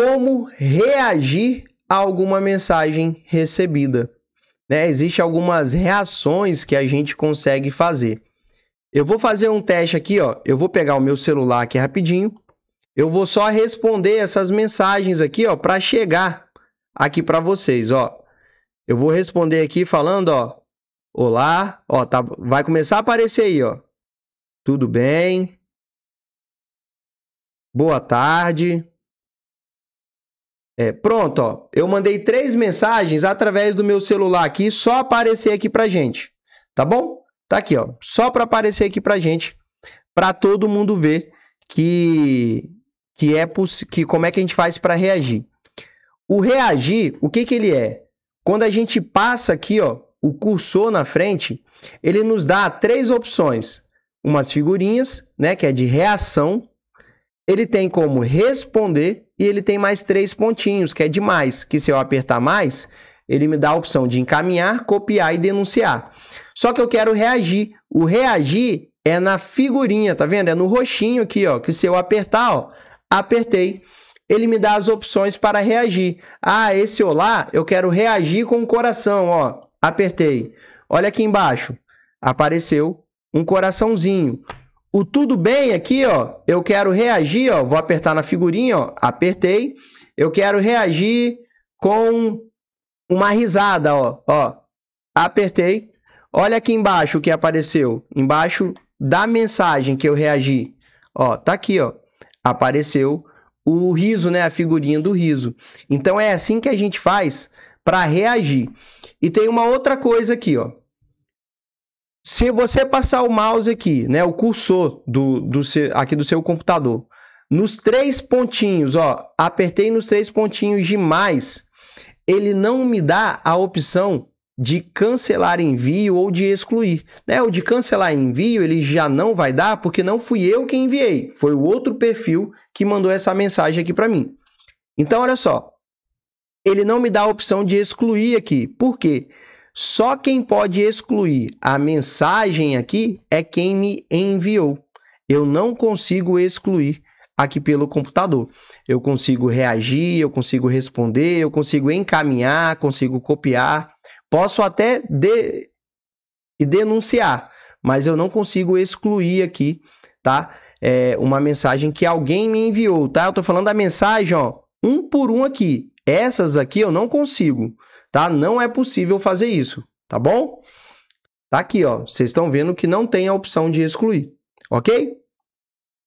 como reagir a alguma mensagem recebida. Né? Existem algumas reações que a gente consegue fazer. Eu vou fazer um teste aqui, ó. Eu vou pegar o meu celular aqui rapidinho. Eu vou só responder essas mensagens aqui, ó, para chegar aqui para vocês, ó. Eu vou responder aqui falando, ó, olá, ó, tá, vai começar a aparecer aí, ó. Tudo bem? Boa tarde. É, pronto, ó. Eu mandei três mensagens através do meu celular aqui, só aparecer aqui para gente. Tá bom? Tá aqui, ó. Só para aparecer aqui para gente, para todo mundo ver que que é que como é que a gente faz para reagir. O reagir, o que que ele é? Quando a gente passa aqui, ó, o cursor na frente, ele nos dá três opções. Umas figurinhas, né, que é de reação. Ele tem como responder e ele tem mais três pontinhos, que é demais. que se eu apertar mais, ele me dá a opção de encaminhar, copiar e denunciar. Só que eu quero reagir. O reagir é na figurinha, tá vendo? É no roxinho aqui, ó, que se eu apertar, ó, apertei ele me dá as opções para reagir. Ah, esse olá, eu quero reagir com o coração, ó. Apertei. Olha aqui embaixo. Apareceu um coraçãozinho. O tudo bem aqui, ó, eu quero reagir, ó, vou apertar na figurinha, ó, apertei. Eu quero reagir com uma risada, ó, ó. Apertei. Olha aqui embaixo o que apareceu, embaixo da mensagem que eu reagi. Ó, tá aqui, ó. Apareceu o riso, né, a figurinha do riso. Então é assim que a gente faz para reagir. E tem uma outra coisa aqui, ó. Se você passar o mouse aqui, né, o cursor do, do seu, aqui do seu computador, nos três pontinhos, ó, apertei nos três pontinhos de mais, ele não me dá a opção de cancelar envio ou de excluir. Né? O de cancelar envio ele já não vai dar porque não fui eu que enviei, foi o outro perfil que mandou essa mensagem aqui para mim. Então, olha só, ele não me dá a opção de excluir aqui. Por quê? Porque só quem pode excluir a mensagem aqui é quem me enviou. Eu não consigo excluir aqui pelo computador. Eu consigo reagir, eu consigo responder, eu consigo encaminhar, consigo copiar. Posso até de... denunciar, mas eu não consigo excluir aqui, tá? É uma mensagem que alguém me enviou, tá? Eu tô falando da mensagem, ó, um por um aqui. Essas aqui eu não consigo tá? Não é possível fazer isso, tá bom? Tá aqui, ó. Vocês estão vendo que não tem a opção de excluir, ok?